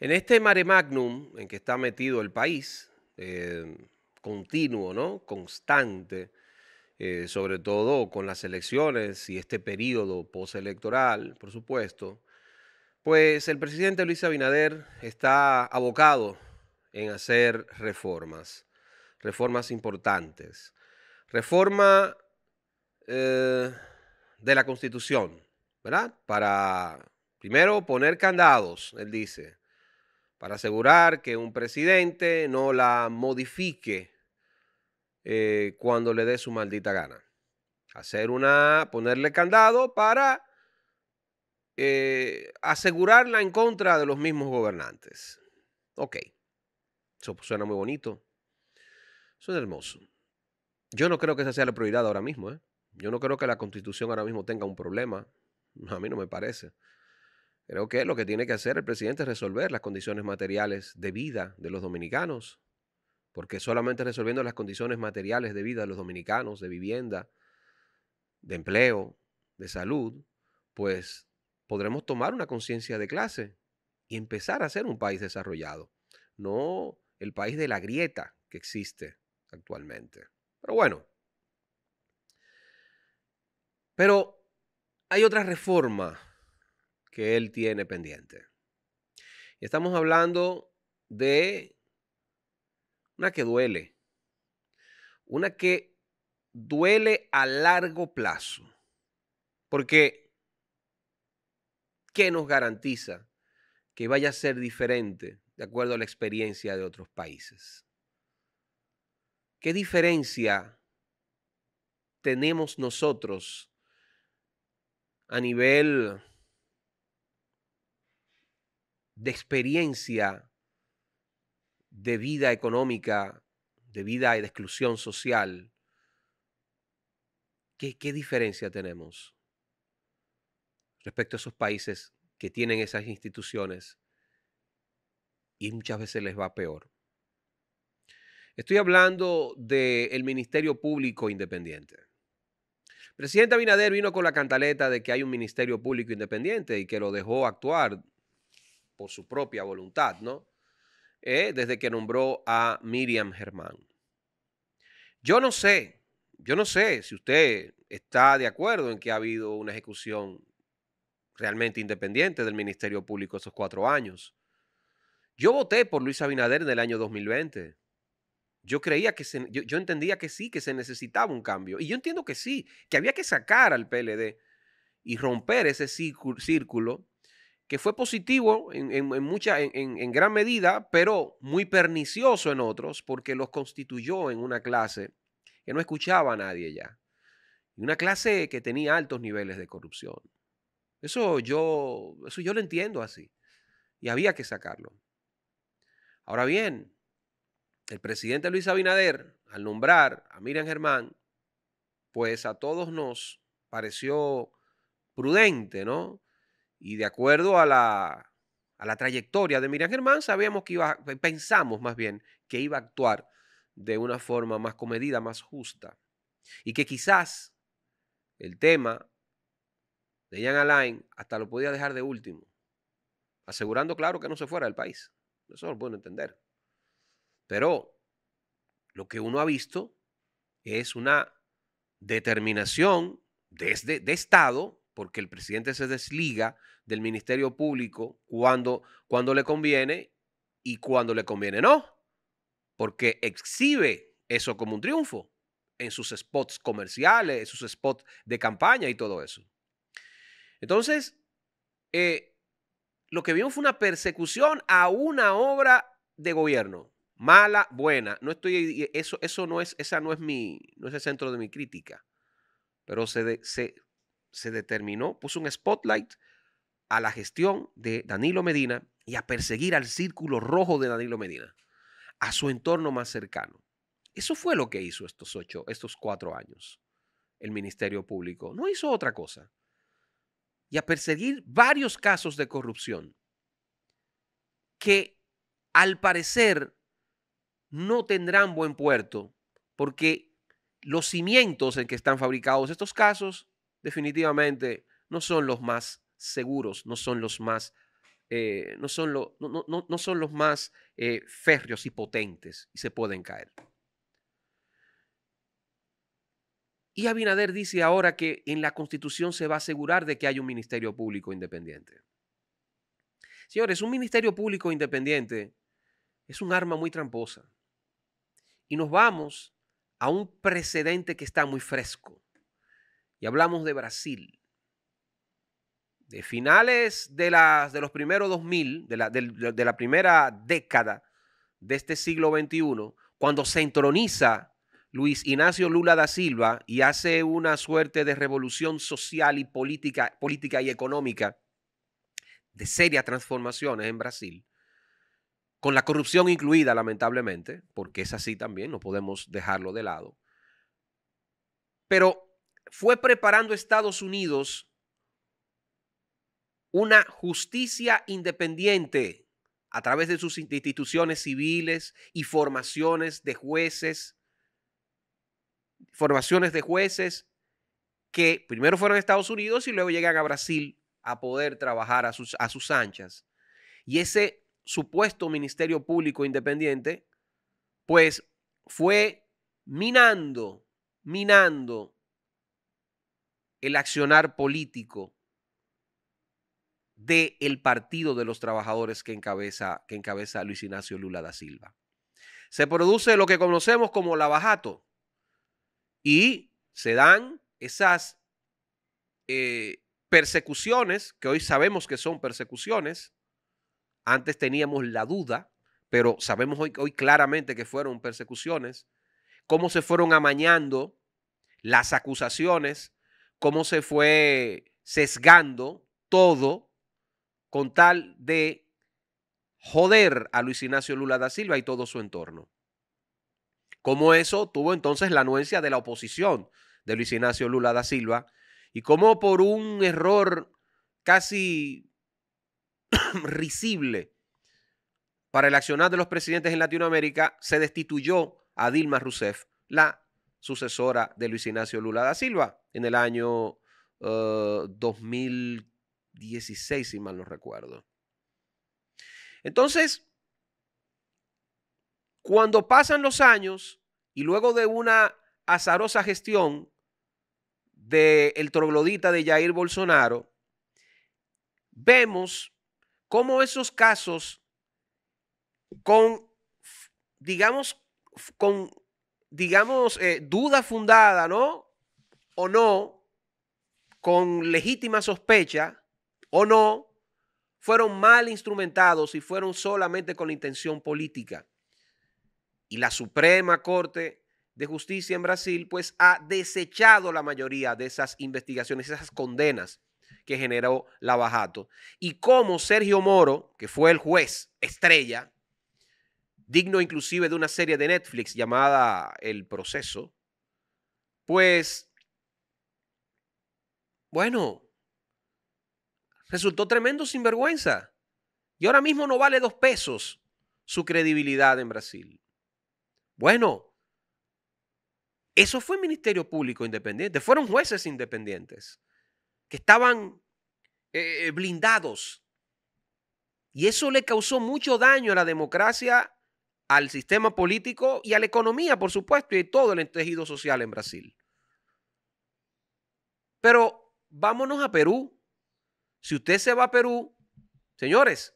En este mare magnum en que está metido el país, eh, continuo, ¿no? Constante, eh, sobre todo con las elecciones y este periodo postelectoral, por supuesto, pues el presidente Luis Abinader está abocado en hacer reformas, reformas importantes. Reforma eh, de la Constitución, ¿verdad? Para, primero, poner candados, él dice para asegurar que un presidente no la modifique eh, cuando le dé su maldita gana. Hacer una, ponerle candado para eh, asegurarla en contra de los mismos gobernantes. Ok, eso suena muy bonito, suena hermoso. Yo no creo que esa sea la prioridad ahora mismo. ¿eh? Yo no creo que la constitución ahora mismo tenga un problema. A mí no me parece. Creo que lo que tiene que hacer el presidente es resolver las condiciones materiales de vida de los dominicanos, porque solamente resolviendo las condiciones materiales de vida de los dominicanos, de vivienda, de empleo, de salud, pues podremos tomar una conciencia de clase y empezar a ser un país desarrollado, no el país de la grieta que existe actualmente. Pero bueno, pero hay otra reforma que él tiene pendiente. estamos hablando de una que duele, una que duele a largo plazo, porque ¿qué nos garantiza que vaya a ser diferente de acuerdo a la experiencia de otros países? ¿Qué diferencia tenemos nosotros a nivel de experiencia de vida económica, de vida y de exclusión social, ¿qué, diferencia tenemos respecto a esos países que tienen esas instituciones y muchas veces les va peor? Estoy hablando del Ministerio Público Independiente. presidente Abinader vino con la cantaleta de que hay un Ministerio Público Independiente y que lo dejó actuar por su propia voluntad, ¿no? Eh, desde que nombró a Miriam Germán. Yo no sé, yo no sé si usted está de acuerdo en que ha habido una ejecución realmente independiente del Ministerio Público esos cuatro años. Yo voté por Luis Abinader en el año 2020. Yo creía que se, yo, entendía que sí, que se necesitaba un cambio. Y yo entiendo que sí, que había que sacar al PLD y romper ese círculo que fue positivo en, gran medida, pero muy pernicioso en otros, porque los constituyó en una clase que no escuchaba a nadie ya. Y una clase que tenía altos niveles de corrupción. Eso yo, eso yo lo entiendo así. Y había que sacarlo. Ahora bien, el presidente Luis Abinader, al nombrar a Miriam Germán, pues a todos nos pareció prudente, ¿no? Y de acuerdo a la, a la trayectoria de Miriam Germán, sabíamos que iba, pensamos más bien que iba a actuar de una forma más comedida, más justa. Y que quizás el tema de Jan Alain hasta lo podía dejar de último, asegurando, claro, que no se fuera del país. Eso lo puedo entender. Pero lo que uno ha visto es una determinación desde, de Estado porque el presidente se desliga del Ministerio Público cuando, cuando le conviene y cuando le conviene no, porque exhibe eso como un triunfo en sus spots comerciales, en sus spots de campaña y todo eso. Entonces, eh, lo que vimos fue una persecución a una obra de gobierno, mala, buena. No estoy, eso, eso no es, esa no es mi, no es el centro de mi crítica, pero se, se se determinó, puso un spotlight a la gestión de Danilo Medina y a perseguir al círculo rojo de Danilo Medina, a su entorno más cercano. Eso fue lo que hizo estos ocho, estos cuatro años el Ministerio Público. No hizo otra cosa. Y a perseguir varios casos de corrupción que al parecer no tendrán buen puerto porque los cimientos en que están fabricados estos casos definitivamente no son los más seguros, no son los más, eh, no, son no, son los más eh, férreos y potentes y se pueden caer. Y Abinader dice ahora que en la constitución se va a asegurar de que hay un ministerio público independiente. Señores, un ministerio público independiente es un arma muy tramposa. Y nos vamos a un precedente que está muy fresco y hablamos de Brasil, de finales de, las, de los primeros 2000, de la, primera década de este siglo XXI, cuando se entroniza Luis Ignacio Lula da Silva y hace una suerte de revolución social y política, política y económica de serias transformaciones en Brasil, con la corrupción incluida, lamentablemente, porque es así también, no podemos dejarlo de lado. Pero fue preparando Estados Unidos una justicia independiente a través de sus instituciones civiles y formaciones de jueces, formaciones de jueces que primero fueron Estados Unidos y luego llegan a Brasil a poder trabajar a sus, a sus anchas. Y ese supuesto Ministerio Público Independiente, pues fue minando, minando el accionar político del el Partido de los Trabajadores que encabeza, que encabeza Luis Ignacio Lula da Silva. Se produce lo que conocemos como la bajato y se dan esas eh, persecuciones, que hoy sabemos que son persecuciones, antes teníamos la duda, pero sabemos hoy, hoy claramente que fueron persecuciones, cómo se fueron amañando las acusaciones cómo se fue sesgando todo con tal de joder a Luis Ignacio Lula da Silva y todo su entorno. Cómo eso tuvo entonces la anuencia de la oposición de Luis Ignacio Lula da Silva y cómo por un error casi risible para el accionar de los presidentes en Latinoamérica se destituyó a Dilma Rousseff, la sucesora de Luis Ignacio Lula da Silva en el año 2016, eh, si mal no recuerdo. Entonces, cuando pasan los años y luego de una azarosa gestión del troglodita de Jair Bolsonaro, vemos cómo esos casos con, digamos, con, digamos, eh, duda fundada, ¿no? o no, con legítima sospecha o no, fueron mal instrumentados y fueron solamente con intención política. Y la Suprema Corte de Justicia en Brasil pues ha desechado la mayoría de esas investigaciones, esas condenas que generó Lavajato. Y como Sergio Moro, que fue el juez estrella, digno inclusive de una serie de Netflix llamada El Proceso, pues bueno, resultó tremendo sinvergüenza. Y ahora mismo no vale dos pesos su credibilidad en Brasil. Bueno, eso fue el Ministerio Público Independiente. Fueron jueces independientes que estaban eh, eh, blindados. Y eso le causó mucho daño a la democracia, al sistema político y a la economía, por supuesto, y a todo el tejido social en Brasil. Pero vámonos a Perú. Si usted se va a Perú, señores,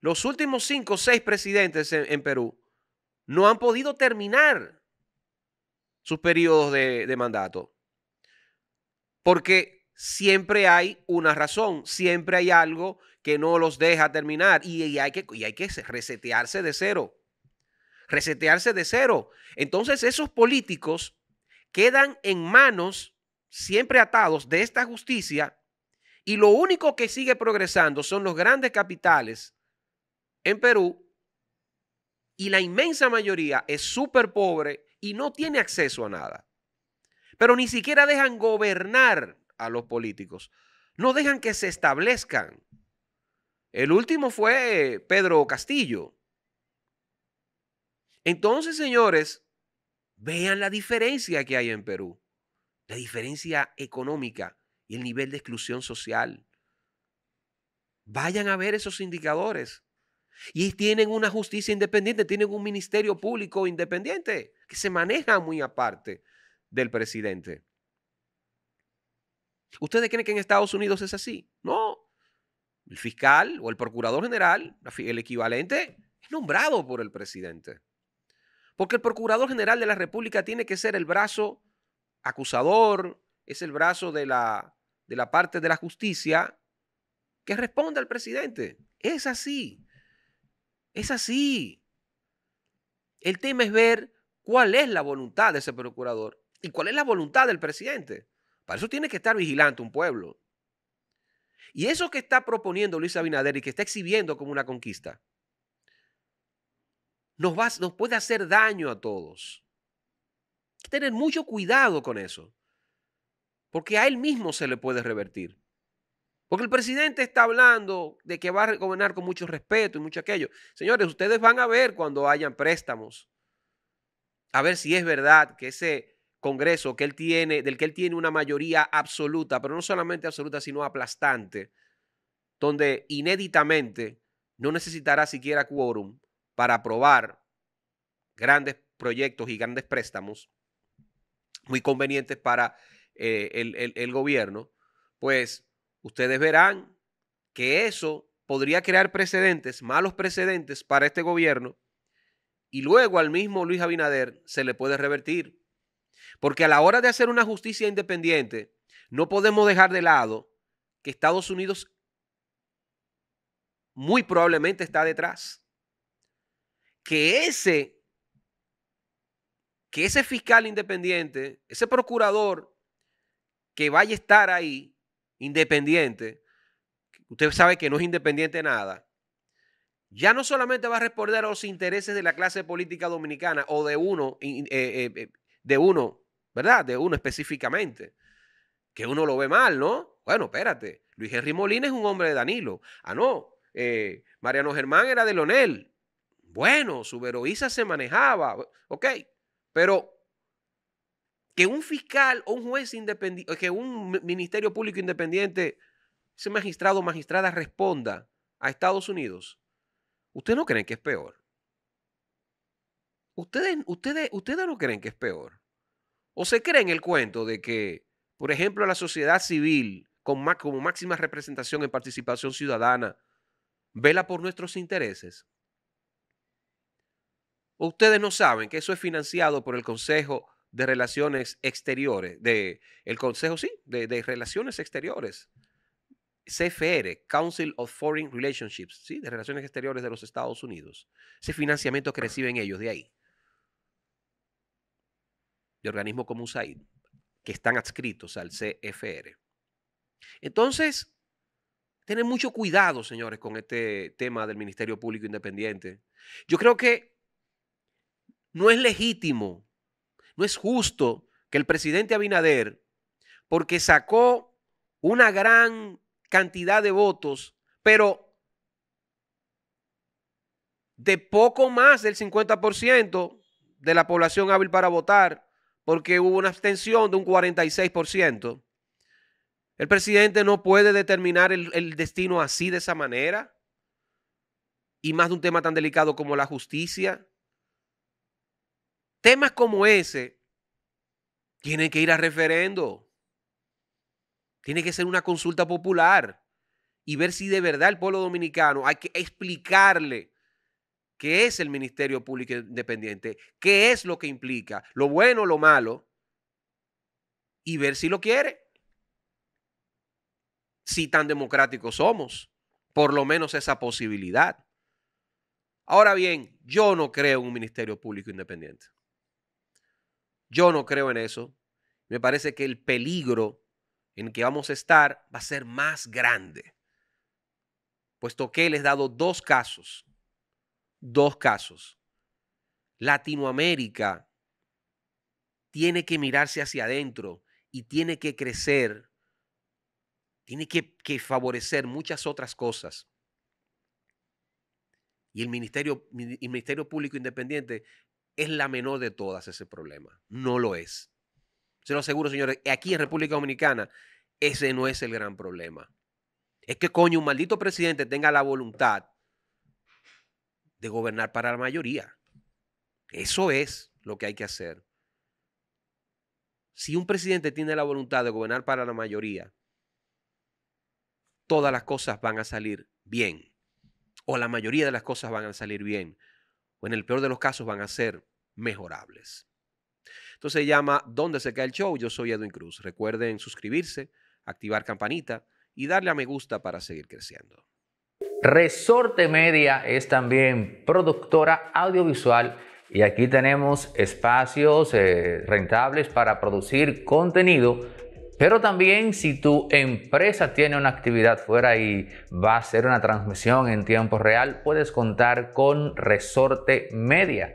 los últimos cinco o seis presidentes en, Perú no han podido terminar sus periodos de, mandato. Porque siempre hay una razón, siempre hay algo que no los deja terminar hay, que, y hay que resetearse de cero. Resetearse de cero. Entonces esos políticos quedan en manos siempre atados de esta justicia y lo único que sigue progresando son los grandes capitales en Perú y la inmensa mayoría es súper pobre y no tiene acceso a nada. Pero ni siquiera dejan gobernar a los políticos, no dejan que se establezcan. El último fue eh, Pedro Castillo. Entonces, señores, vean la diferencia que hay en Perú la diferencia económica y el nivel de exclusión social. Vayan a ver esos indicadores. Y tienen una justicia independiente, tienen un ministerio público independiente que se maneja muy aparte del presidente. ¿Ustedes creen que en Estados Unidos es así? No. El fiscal o el procurador general, el equivalente, es nombrado por el presidente. Porque el procurador general de la República tiene que ser el brazo acusador, es el brazo de la, de la parte de la justicia que responde al presidente. Es así. Es así. El tema es ver cuál es la voluntad de ese procurador y cuál es la voluntad del presidente. Para eso tiene que estar vigilante un pueblo. Y eso que está proponiendo Luis Abinader y que está exhibiendo como una conquista, nos, va, nos puede hacer daño a todos que tener mucho cuidado con eso, porque a él mismo se le puede revertir. Porque el presidente está hablando de que va a gobernar con mucho respeto y mucho aquello. Señores, ustedes van a ver cuando hayan préstamos, a ver si es verdad que ese Congreso que él tiene, del que él tiene una mayoría absoluta, pero no solamente absoluta, sino aplastante, donde inéditamente no necesitará siquiera quórum para aprobar grandes proyectos y grandes préstamos, muy convenientes para eh, el, el gobierno, pues ustedes verán que eso podría crear precedentes, malos precedentes para este gobierno, y luego al mismo Luis Abinader se le puede revertir. Porque a la hora de hacer una justicia independiente, no podemos dejar de lado que Estados Unidos muy probablemente está detrás. Que ese que ese fiscal independiente, ese procurador que vaya a estar ahí, independiente, usted sabe que no es independiente nada, ya no solamente va a responder a los intereses de la clase política dominicana o de uno, eh, eh, eh, de uno, ¿verdad? De uno específicamente, que uno lo ve mal, ¿no? Bueno, espérate, Luis Henry Molina es un hombre de Danilo. Ah, no, Mariano Germán era de Leonel. Bueno, su se manejaba, ok. Pero que un fiscal o un juez independiente, que un ministerio público independiente, ese magistrado o magistrada responda a Estados Unidos, ¿ustedes no creen que es peor? ¿Ustedes, ustedes, ustedes no creen que es peor? ¿O se creen el cuento de que, por ejemplo, la sociedad civil, con como máxima representación en participación ciudadana, vela por nuestros intereses? ustedes no saben que eso es financiado por el Consejo de Relaciones Exteriores? De, el Consejo, sí, de, de Relaciones Exteriores. CFR, Council of Foreign Relationships, ¿sí? de Relaciones Exteriores de los Estados Unidos. Ese financiamiento que reciben ellos de ahí. De organismos como USAID, que están adscritos al CFR. Entonces, tener mucho cuidado, señores, con este tema del Ministerio Público Independiente. Yo creo que no es legítimo, no es justo que el presidente Abinader, porque sacó una gran cantidad de votos, pero de poco más del 50% de la población hábil para votar, porque hubo una abstención de un 46%. El presidente no puede determinar el, el, destino así de esa manera, y más de un tema tan delicado como la justicia. Temas como ese tienen que ir a referendo. Tiene que ser una consulta popular y ver si de verdad el pueblo dominicano hay que explicarle qué es el Ministerio Público Independiente, qué es lo que implica, lo bueno, o lo malo, y ver si lo quiere. Si tan democráticos somos, por lo menos esa posibilidad. Ahora bien, yo no creo en un Ministerio Público Independiente. Yo no creo en eso. Me parece que el peligro en que vamos a estar va a ser más grande, puesto que les he dado dos casos, dos casos. Latinoamérica tiene que mirarse hacia adentro y tiene que crecer, tiene que, favorecer muchas otras cosas. Y el Ministerio, el Ministerio Público Independiente es la menor de todas ese problema. No lo es. Se lo aseguro, señores, aquí en República Dominicana ese no es el gran problema. Es que coño, un maldito presidente tenga la voluntad de gobernar para la mayoría. Eso es lo que hay que hacer. Si un presidente tiene la voluntad de gobernar para la mayoría, todas las cosas van a salir bien. O la mayoría de las cosas van a salir bien. O en el peor de los casos van a ser mejorables. Entonces se llama ¿Dónde se cae el show? Yo soy Edwin Cruz. Recuerden suscribirse, activar campanita y darle a me gusta para seguir creciendo. Resorte Media es también productora audiovisual y aquí tenemos espacios eh, rentables para producir contenido, pero también si tu empresa tiene una actividad fuera y va a hacer una transmisión en tiempo real, puedes contar con Resorte Media.